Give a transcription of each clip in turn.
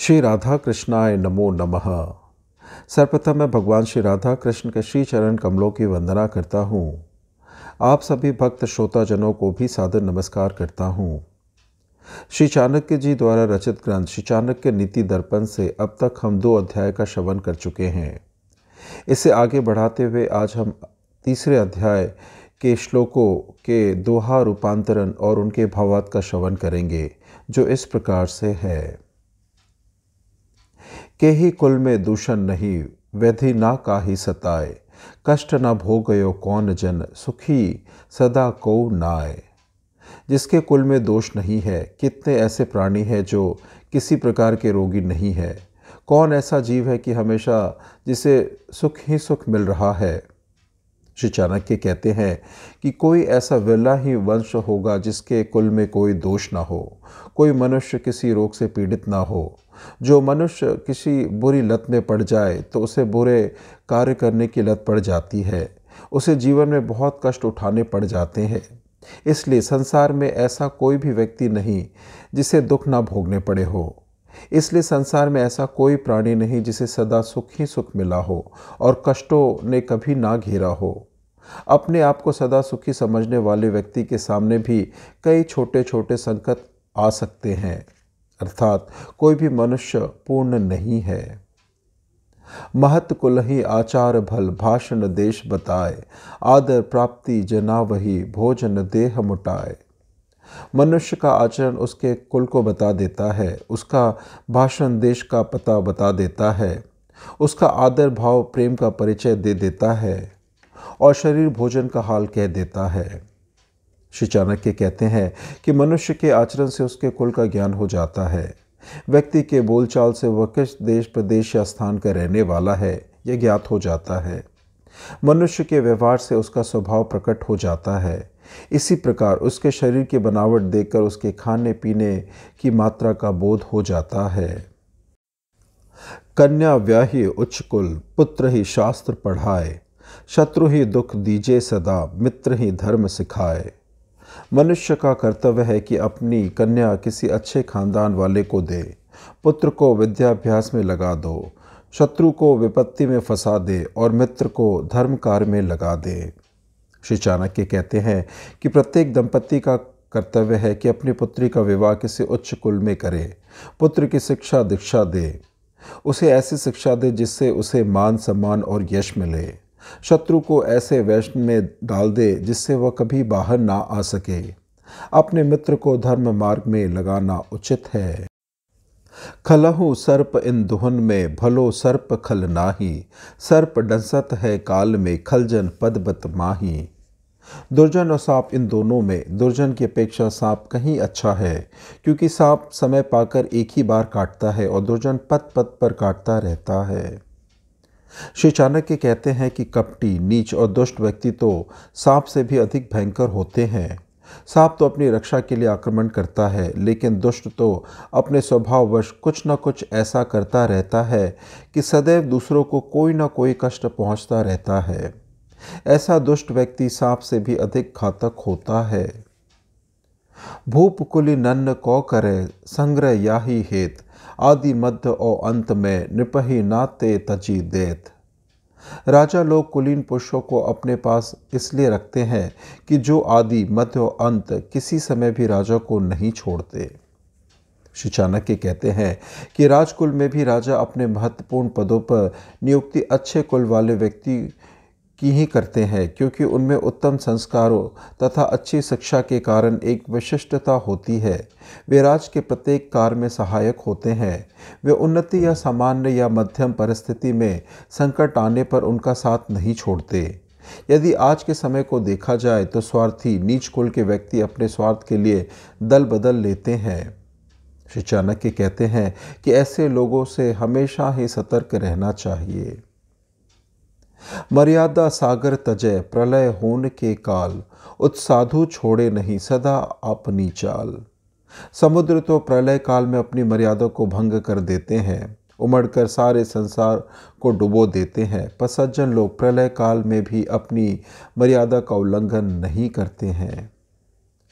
श्री राधा कृष्णाय नमो नमः सर्वप्रथम मैं भगवान श्री राधा कृष्ण के श्री चरण कमलों की वंदना करता हूँ आप सभी भक्त श्रोताजनों को भी सादर नमस्कार करता हूँ श्री चाणक्य जी द्वारा रचित ग्रंथ श्री चाणक्य नीति दर्पण से अब तक हम दो अध्याय का श्रवण कर चुके हैं इसे आगे बढ़ाते हुए आज हम तीसरे अध्याय के श्लोकों के दोहा रूपांतरण और उनके भावात का श्रवण करेंगे जो इस प्रकार से है के ही कुल में दूषण नहीं व्यधि ना का ही सताए कष्ट न भोगयो कौन जन सुखी सदा को नाए जिसके कुल में दोष नहीं है कितने ऐसे प्राणी हैं जो किसी प्रकार के रोगी नहीं है कौन ऐसा जीव है कि हमेशा जिसे सुख ही सुख मिल रहा है श्री चाणक्य कहते हैं कि कोई ऐसा विरला ही वंश होगा जिसके कुल में कोई दोष ना हो कोई मनुष्य किसी रोग से पीड़ित ना हो जो मनुष्य किसी बुरी लत में पड़ जाए तो उसे बुरे कार्य करने की लत पड़ जाती है उसे जीवन में बहुत कष्ट उठाने पड़ जाते हैं इसलिए संसार में ऐसा कोई भी व्यक्ति नहीं जिसे दुख ना भोगने पड़े हो इसलिए संसार में ऐसा कोई प्राणी नहीं जिसे सदा सुख ही सुख मिला हो और कष्टों ने कभी ना घेरा हो अपने आप को सदा सुखी समझने वाले व्यक्ति के सामने भी कई छोटे छोटे संकट आ सकते हैं अर्थात कोई भी मनुष्य पूर्ण नहीं है कुल ही आचार भल भाषण देश बताए आदर प्राप्ति जना वही भोजन देह मुटाए मनुष्य का आचरण उसके कुल को बता देता है उसका भाषण देश का पता बता देता है उसका आदर भाव प्रेम का परिचय दे देता है और शरीर भोजन का हाल कह देता है श्री चाणक्य कहते हैं कि मनुष्य के आचरण से उसके कुल का ज्ञान हो जाता है व्यक्ति के बोलचाल से वह किस देश प्रदेश या स्थान का रहने वाला है यह ज्ञात हो जाता है मनुष्य के व्यवहार से उसका स्वभाव प्रकट हो जाता है इसी प्रकार उसके शरीर की बनावट देखकर उसके खाने पीने की मात्रा का बोध हो जाता है कन्या व्याही उच्च कुल पुत्र ही शास्त्र पढ़ाए शत्रु ही दुख दीजे सदा मित्र ही धर्म सिखाए मनुष्य का कर्तव्य है कि अपनी कन्या किसी अच्छे खानदान वाले को दे पुत्र को विद्याभ्यास में लगा दो शत्रु को विपत्ति में फंसा दे और मित्र को धर्म कार्य में लगा दे श्री चाणक्य कहते हैं कि प्रत्येक दंपति का कर्तव्य है कि अपनी पुत्री का विवाह किसी उच्च कुल में करे पुत्र की शिक्षा दीक्षा दे उसे ऐसी शिक्षा दे जिससे उसे मान सम्मान और यश मिले शत्रु को ऐसे वैष्ण में डाल दे जिससे वह कभी बाहर ना आ सके अपने मित्र को धर्म मार्ग में लगाना उचित है खलहु सर्प इन दुहन में भलो सर्प खल नाही सर्प डंसत है काल में खलजन पदबत माही दुर्जन और सांप इन दोनों में दुर्जन की अपेक्षा सांप कहीं अच्छा है क्योंकि सांप समय पाकर एक ही बार काटता है और दुर्जन पद पत पर काटता रहता है श्री चाणक्य कहते हैं कि कपटी नीच और दुष्ट व्यक्ति तो सांप से भी अधिक भयंकर होते हैं सांप तो अपनी रक्षा के लिए आक्रमण करता है लेकिन दुष्ट तो अपने स्वभाववश कुछ न कुछ ऐसा करता रहता है कि सदैव दूसरों को कोई ना कोई कष्ट पहुंचता रहता है ऐसा दुष्ट व्यक्ति सांप से भी अधिक घातक होता है भूप नन्न को करे संग्रह याही हेत आदि मध्य और अंत में नृपही नाते तजी देत राजा लोग कुलीन पुरुषों को अपने पास इसलिए रखते हैं कि जो आदि मध्य और अंत किसी समय भी राजा को नहीं छोड़ते श्री चाणक्य कहते हैं कि राजकुल में भी राजा अपने महत्वपूर्ण पदों पर नियुक्ति अच्छे कुल वाले व्यक्ति की ही करते हैं क्योंकि उनमें उत्तम संस्कारों तथा अच्छी शिक्षा के कारण एक विशिष्टता होती है वे राज के प्रत्येक कार्य में सहायक होते हैं वे उन्नति या सामान्य या मध्यम परिस्थिति में संकट आने पर उनका साथ नहीं छोड़ते यदि आज के समय को देखा जाए तो स्वार्थी नीच कुल के व्यक्ति अपने स्वार्थ के लिए दल बदल लेते हैं श्री चाणक्य कहते हैं कि ऐसे लोगों से हमेशा ही सतर्क रहना चाहिए मर्यादा सागर तजय प्रलय होन के काल उत्साधु छोड़े नहीं सदा अपनी चाल समुद्र तो प्रलय काल में अपनी मर्यादा को भंग कर देते हैं उमड़कर सारे संसार को डुबो देते हैं पर सज्जन लोग प्रलय काल में भी अपनी मर्यादा का उल्लंघन नहीं करते हैं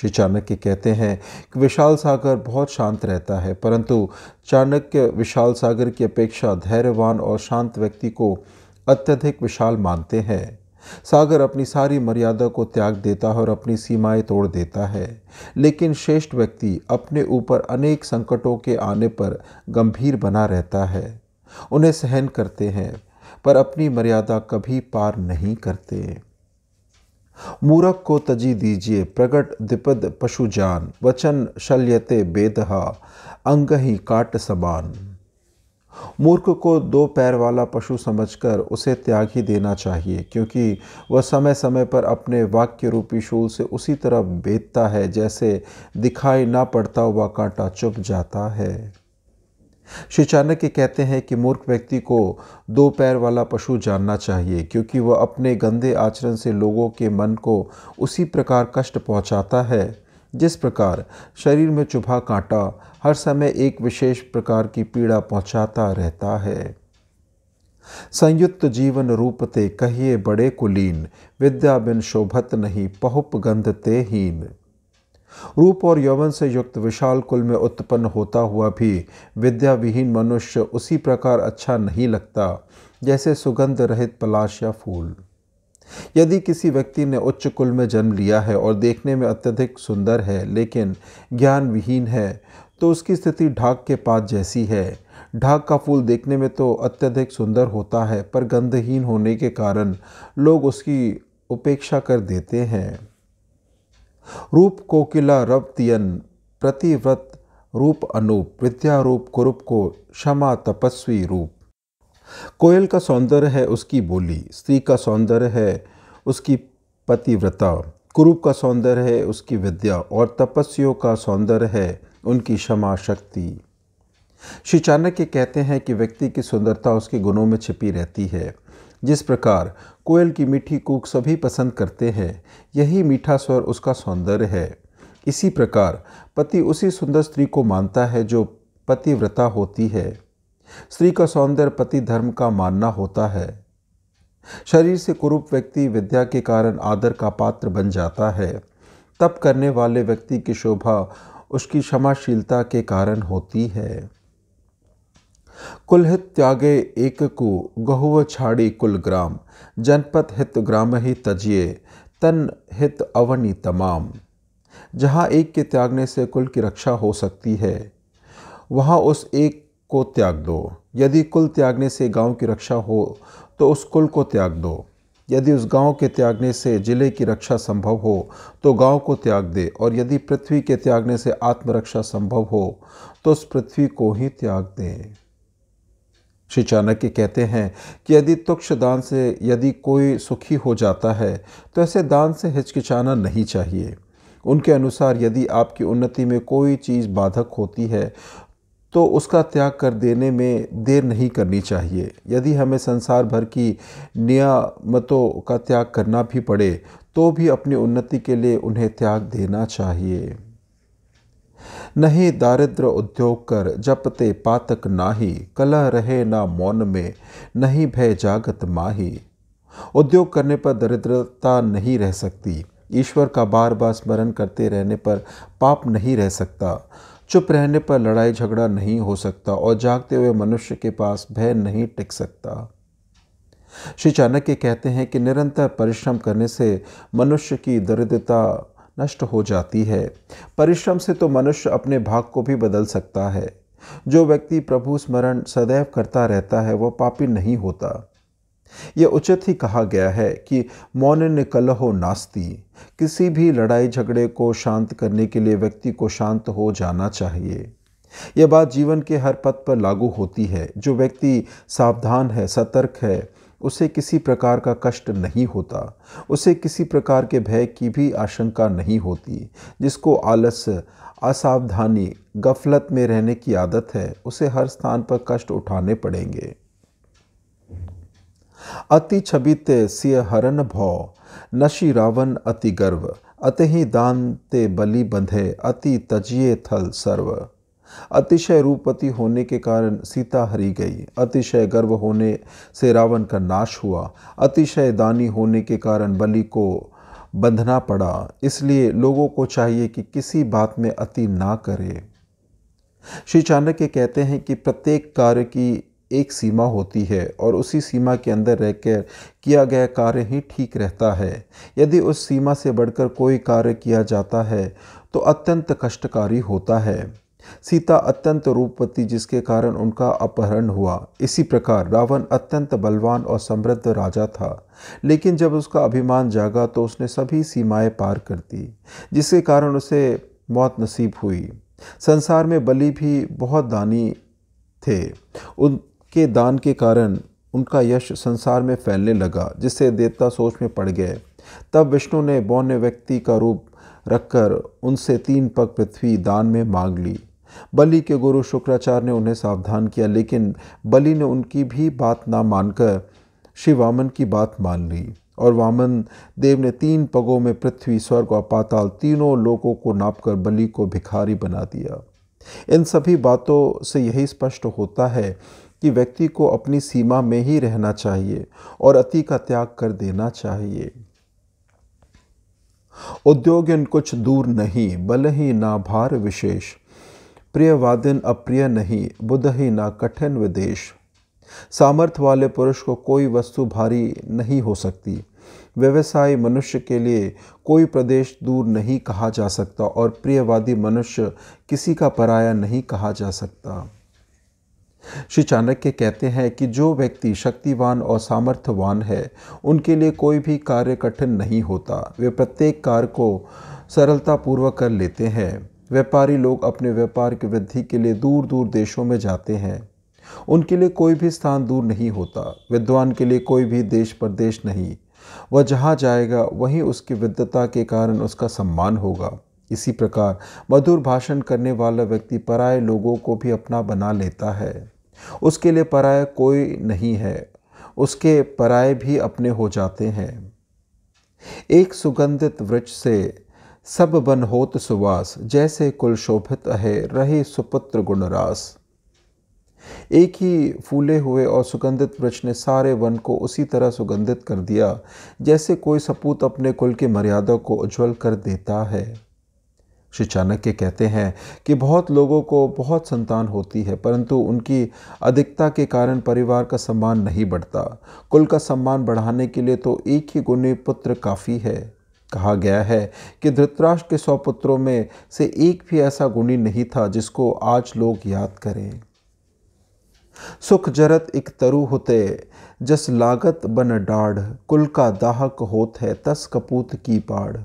श्री चाणक्य कहते हैं कि विशाल सागर बहुत शांत रहता है परंतु चाणक्य विशाल सागर की अपेक्षा धैर्यवान और शांत व्यक्ति को अत्यधिक विशाल मानते हैं सागर अपनी सारी मर्यादा को त्याग देता है और अपनी सीमाएं तोड़ देता है लेकिन श्रेष्ठ व्यक्ति अपने ऊपर अनेक संकटों के आने पर गंभीर बना रहता है उन्हें सहन करते हैं पर अपनी मर्यादा कभी पार नहीं करते मूरख को तजी दीजिए प्रगट दिपद पशुजान वचन शल्यते बेदहा ही काट समान मूर्ख को दो पैर वाला पशु समझकर उसे त्याग ही देना चाहिए क्योंकि वह समय समय पर अपने वाक्य रूपी शूल से उसी तरह बेचता है जैसे दिखाई ना पड़ता हुआ कांटा चुप जाता है श्री चाणक्य कहते हैं कि मूर्ख व्यक्ति को दो पैर वाला पशु जानना चाहिए क्योंकि वह अपने गंदे आचरण से लोगों के मन को उसी प्रकार कष्ट पहुंचाता है जिस प्रकार शरीर में चुभा कांटा हर समय एक विशेष प्रकार की पीड़ा पहुंचाता रहता है संयुक्त जीवन रूपते कहिए बड़े कुलीन विद्या बिन शोभत नहीं पहुप गंधते हीन रूप और यौवन से युक्त विशाल कुल में उत्पन्न होता हुआ भी विद्या विहीन मनुष्य उसी प्रकार अच्छा नहीं लगता जैसे सुगंध रहित पलाश या फूल यदि किसी व्यक्ति ने उच्च कुल में जन्म लिया है और देखने में अत्यधिक सुंदर है लेकिन ज्ञान विहीन है तो उसकी स्थिति ढाक के पास जैसी है ढाक का फूल देखने में तो अत्यधिक सुंदर होता है पर गंधहीन होने के कारण लोग उसकी उपेक्षा कर देते हैं रूप कोकिला रवतियन प्रतिव्रत रूप अनूप विद्या रूप कुरूप को क्षमा तपस्वी रूप कोयल का सौंदर्य है उसकी बोली स्त्री का सौंदर्य है उसकी पतिव्रता कुरूप का सौंदर्य है उसकी विद्या और तपस्वियों का सौंदर्य है उनकी क्षमा शक्ति श्री चाणक्य कहते हैं कि व्यक्ति की सुंदरता उसके गुणों में छिपी रहती है जिस प्रकार कोयल की मीठी कूक सभी पसंद करते हैं यही मीठा स्वर उसका सौंदर्य है इसी प्रकार पति उसी सुंदर स्त्री को मानता है जो पतिव्रता होती है स्त्री का सौंदर्य पति धर्म का मानना होता है शरीर से कुरूप व्यक्ति विद्या के कारण आदर का पात्र बन जाता है तप करने वाले व्यक्ति की शोभा उसकी क्षमाशीलता के कारण होती है कुलहित त्यागे एक को गहुव छाड़ी कुल ग्राम जनपद हित ग्राम ही तजिए तन हित अवनी तमाम जहाँ एक के त्यागने से कुल की रक्षा हो सकती है वहाँ उस एक को त्याग दो यदि कुल त्यागने से गांव की रक्षा हो तो उस कुल को त्याग दो यदि उस गांव के त्यागने से जिले की रक्षा संभव हो तो गांव को त्याग दे और यदि पृथ्वी के त्यागने से आत्मरक्षा संभव हो तो उस पृथ्वी को ही त्याग दें श्री चाणक्य कहते हैं कि यदि तुक्ष दान से यदि कोई सुखी हो जाता है तो ऐसे दान से हिचकिचाना नहीं चाहिए उनके अनुसार यदि आपकी उन्नति में कोई चीज़ बाधक होती है तो उसका त्याग कर देने में देर नहीं करनी चाहिए यदि हमें संसार भर की नियामतों का त्याग करना भी पड़े तो भी अपनी उन्नति के लिए उन्हें त्याग देना चाहिए नहीं दारिद्र उद्योग कर जपते पातक नाही कलह रहे ना मौन में नहीं भय जागत माही उद्योग करने पर दरिद्रता नहीं रह सकती ईश्वर का बार बार स्मरण करते रहने पर पाप नहीं रह सकता चुप रहने पर लड़ाई झगड़ा नहीं हो सकता और जागते हुए मनुष्य के पास भय नहीं टिक सकता श्री चाणक्य कहते हैं कि निरंतर परिश्रम करने से मनुष्य की दरिद्रता नष्ट हो जाती है परिश्रम से तो मनुष्य अपने भाग को भी बदल सकता है जो व्यक्ति प्रभु स्मरण सदैव करता रहता है वह पापी नहीं होता यह उचित ही कहा गया है कि मौन निकलहो नास्ती किसी भी लड़ाई झगड़े को शांत करने के लिए व्यक्ति को शांत हो जाना चाहिए यह बात जीवन के हर पथ पर लागू होती है जो व्यक्ति सावधान है सतर्क है उसे किसी प्रकार का कष्ट नहीं होता उसे किसी प्रकार के भय की भी आशंका नहीं होती जिसको आलस असावधानी गफलत में रहने की आदत है उसे हर स्थान पर कष्ट उठाने पड़ेंगे अति छबिते सिय हरन भौ नशि रावण अति गर्व अति ही दान ते बलि बंधे अति तजिए थल सर्व अतिशय रूपति होने के कारण सीता हरी गई अतिशय गर्व होने से रावण का नाश हुआ अतिशय दानी होने के कारण बलि को बंधना पड़ा इसलिए लोगों को चाहिए कि किसी बात में अति ना करे श्री चाणक्य कहते हैं कि प्रत्येक कार्य की एक सीमा होती है और उसी सीमा के अंदर रहकर किया गया कार्य ही ठीक रहता है यदि उस सीमा से बढ़कर कोई कार्य किया जाता है तो अत्यंत कष्टकारी होता है सीता अत्यंत रूपवती जिसके कारण उनका अपहरण हुआ इसी प्रकार रावण अत्यंत बलवान और समृद्ध राजा था लेकिन जब उसका अभिमान जागा तो उसने सभी सीमाएं पार कर दी जिसके कारण उसे मौत नसीब हुई संसार में बलि भी बहुत दानी थे उन के दान के कारण उनका यश संसार में फैलने लगा जिससे देवता सोच में पड़ गए तब विष्णु ने बौन्य व्यक्ति का रूप रखकर उनसे तीन पग पृथ्वी दान में मांग ली बलि के गुरु शुक्राचार्य ने उन्हें सावधान किया लेकिन बलि ने उनकी भी बात ना मानकर श्री वामन की बात मान ली और वामन देव ने तीन पगों में पृथ्वी स्वर्ग और पाताल तीनों लोगों को नापकर बलि को भिखारी बना दिया इन सभी बातों से यही स्पष्ट होता है कि व्यक्ति को अपनी सीमा में ही रहना चाहिए और अति का त्याग कर देना चाहिए उद्योग इन कुछ दूर नहीं बल ही ना भार विशेष प्रिय वादिन अप्रिय नहीं बुध ही ना कठिन विदेश सामर्थ्य वाले पुरुष को कोई वस्तु भारी नहीं हो सकती व्यवसाय मनुष्य के लिए कोई प्रदेश दूर नहीं कहा जा सकता और प्रियवादी मनुष्य किसी का पराया नहीं कहा जा सकता श्री चाणक्य कहते हैं कि जो व्यक्ति शक्तिवान और सामर्थ्यवान है उनके लिए कोई भी कार्य कठिन नहीं होता वे प्रत्येक कार्य को सरलतापूर्वक कर लेते हैं व्यापारी लोग अपने व्यापार की वृद्धि के लिए दूर दूर देशों में जाते हैं उनके लिए कोई भी स्थान दूर नहीं होता विद्वान के लिए कोई भी देश प्रदेश नहीं वह जहाँ जाएगा वहीं उसकी विद्वता के कारण उसका सम्मान होगा इसी प्रकार मधुर भाषण करने वाला व्यक्ति पराए लोगों को भी अपना बना लेता है उसके लिए पराया कोई नहीं है उसके पराए भी अपने हो जाते हैं एक सुगंधित वृक्ष से सब बन होत सुवास जैसे कुल शोभित है रहे सुपुत्र गुणरास एक ही फूले हुए और सुगंधित वृक्ष ने सारे वन को उसी तरह सुगंधित कर दिया जैसे कोई सपूत अपने कुल की मर्यादा को उज्जवल कर देता है श्री चाणक्य कहते हैं कि बहुत लोगों को बहुत संतान होती है परंतु उनकी अधिकता के कारण परिवार का सम्मान नहीं बढ़ता कुल का सम्मान बढ़ाने के लिए तो एक ही गुणी पुत्र काफ़ी है कहा गया है कि धृतराष्ट्र के सौ पुत्रों में से एक भी ऐसा गुणी नहीं था जिसको आज लोग याद करें सुख जरत एक तरु होते जस लागत बन डाढ़ कुल का दाहक होत है तस कपूत की पाड़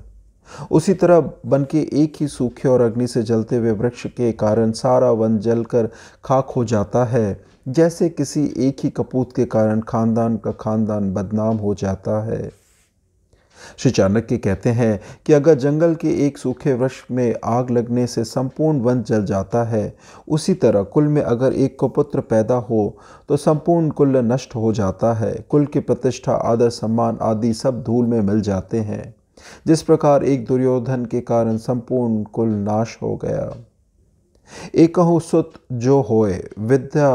उसी तरह बन के एक ही सूखे और अग्नि से जलते हुए वृक्ष के कारण सारा वन जलकर खाक हो जाता है जैसे किसी एक ही कपूत के कारण खानदान का खानदान बदनाम हो जाता है श्री चाणक्य कहते हैं कि अगर जंगल के एक सूखे वृक्ष में आग लगने से संपूर्ण वन जल जाता है उसी तरह कुल में अगर एक कुपुत्र पैदा हो तो संपूर्ण कुल नष्ट हो जाता है कुल की प्रतिष्ठा आदर सम्मान आदि सब धूल में मिल जाते हैं जिस प्रकार एक दुर्योधन के कारण संपूर्ण कुल नाश हो गया एक सुत जो होए विद्या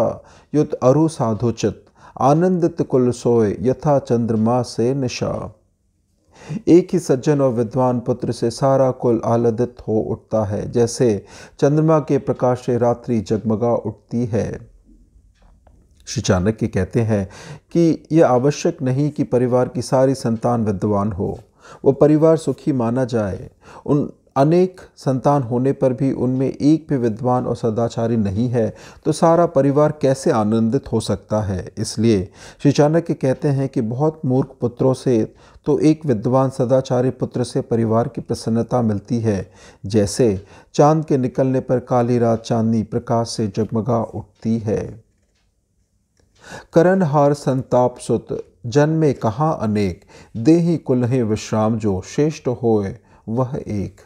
युत अरु साधुचित आनंदित कुल सोए यथा चंद्रमा से निशा एक ही सज्जन और विद्वान पुत्र से सारा कुल आलदित हो उठता है जैसे चंद्रमा के प्रकाश से रात्रि जगमगा उठती है श्री चाणक्य कहते हैं कि यह आवश्यक नहीं कि परिवार की सारी संतान विद्वान हो वो परिवार सुखी माना जाए उन अनेक संतान होने पर भी उनमें एक भी विद्वान और सदाचारी नहीं है तो सारा परिवार कैसे आनंदित हो सकता है इसलिए श्री चाणक्य कहते हैं कि बहुत मूर्ख पुत्रों से तो एक विद्वान सदाचारी पुत्र से परिवार की प्रसन्नता मिलती है जैसे चांद के निकलने पर काली रात चांदनी प्रकाश से जगमगा उठती है करणहार संताप सुत जन्मे कहाँ अनेक देही कुल्हे विश्राम जो श्रेष्ठ होए वह एक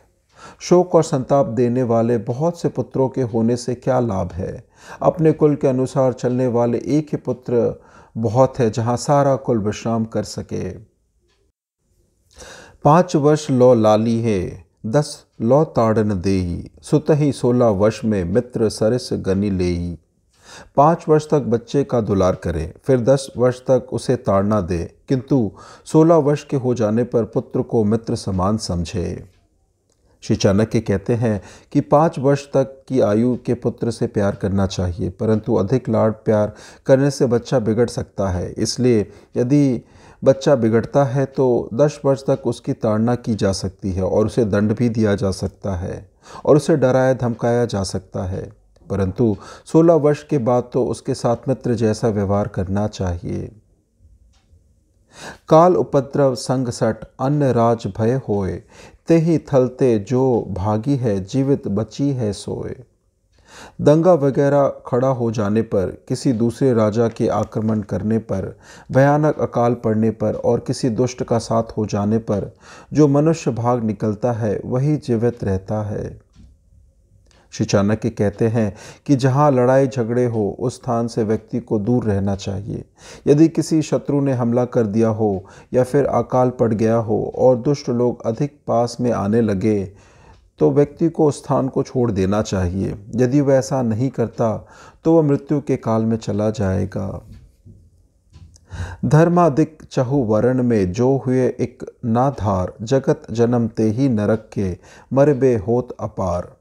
शोक और संताप देने वाले बहुत से पुत्रों के होने से क्या लाभ है अपने कुल के अनुसार चलने वाले एक ही पुत्र बहुत है जहाँ सारा कुल विश्राम कर सके पाँच वर्ष लौ लाली है दस लौ ताड़न देही सुतही सोलह वर्ष में मित्र सरस गनी लेही पाँच वर्ष तक बच्चे का दुलार करे फिर दस वर्ष तक उसे ताड़ना दे किंतु सोलह वर्ष के हो जाने पर पुत्र को मित्र समान समझे श्री चाणक्य कहते हैं कि पाँच वर्ष तक की आयु के पुत्र से प्यार करना चाहिए परंतु अधिक लाड़ प्यार करने से बच्चा बिगड़ सकता है इसलिए यदि बच्चा बिगड़ता है तो दस वर्ष तक उसकी ताड़ना की जा सकती है और उसे दंड भी दिया जा सकता है और उसे डराया धमकाया जा सकता है परंतु 16 वर्ष के बाद तो उसके साथ मित्र जैसा व्यवहार करना चाहिए काल उपद्रव संगसट अन्य राज भय होए ते ही थलते जो भागी है जीवित बची है सोए दंगा वगैरह खड़ा हो जाने पर किसी दूसरे राजा के आक्रमण करने पर भयानक अकाल पड़ने पर और किसी दुष्ट का साथ हो जाने पर जो मनुष्य भाग निकलता है वही जीवित रहता है श्री चाणक्य कहते हैं कि जहाँ लड़ाई झगड़े हो उस स्थान से व्यक्ति को दूर रहना चाहिए यदि किसी शत्रु ने हमला कर दिया हो या फिर अकाल पड़ गया हो और दुष्ट लोग अधिक पास में आने लगे तो व्यक्ति को उस स्थान को छोड़ देना चाहिए यदि वह ऐसा नहीं करता तो वह मृत्यु के काल में चला जाएगा धर्माधिक चहु वर्ण में जो हुए एक नाधार जगत जन्म ते ही नरक के मरबे होत अपार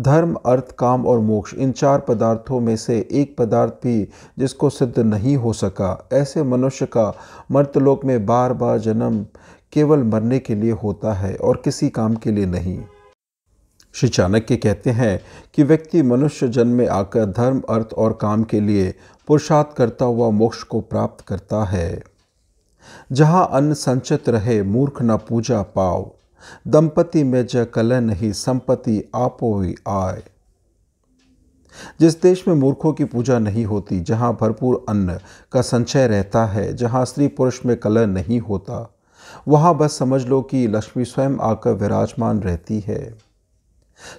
धर्म अर्थ काम और मोक्ष इन चार पदार्थों में से एक पदार्थ भी जिसको सिद्ध नहीं हो सका ऐसे मनुष्य का मर्तलोक में बार बार जन्म केवल मरने के लिए होता है और किसी काम के लिए नहीं श्री चाणक्य कहते हैं कि व्यक्ति मनुष्य जन्म में आकर धर्म अर्थ और काम के लिए पुरुषार्थ करता हुआ मोक्ष को प्राप्त करता है जहाँ अन्न संचित रहे मूर्ख न पूजा पाओ दंपति में ज कलह नहीं संपत्ति आपो ही आय जिस देश में मूर्खों की पूजा नहीं होती जहां भरपूर अन्न का संचय रहता है जहां स्त्री पुरुष में कलह नहीं होता वहां बस समझ लो कि लक्ष्मी स्वयं आकर विराजमान रहती है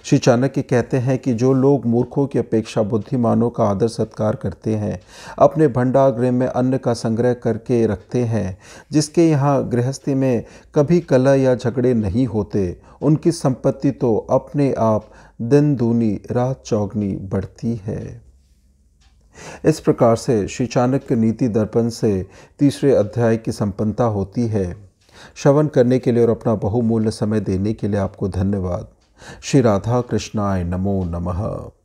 श्री चाणक्य कहते हैं कि जो लोग मूर्खों की अपेक्षा बुद्धिमानों का आदर सत्कार करते हैं अपने भंडारगृह में अन्न का संग्रह करके रखते हैं जिसके यहाँ गृहस्थी में कभी कलह या झगड़े नहीं होते उनकी संपत्ति तो अपने आप दिन दूनी रात चौगनी बढ़ती है इस प्रकार से श्री चाणक्य नीति दर्पण से तीसरे अध्याय की संपन्नता होती है श्रवण करने के लिए और अपना बहुमूल्य समय देने के लिए आपको धन्यवाद श्री राधा कृष्णाय नमो नमः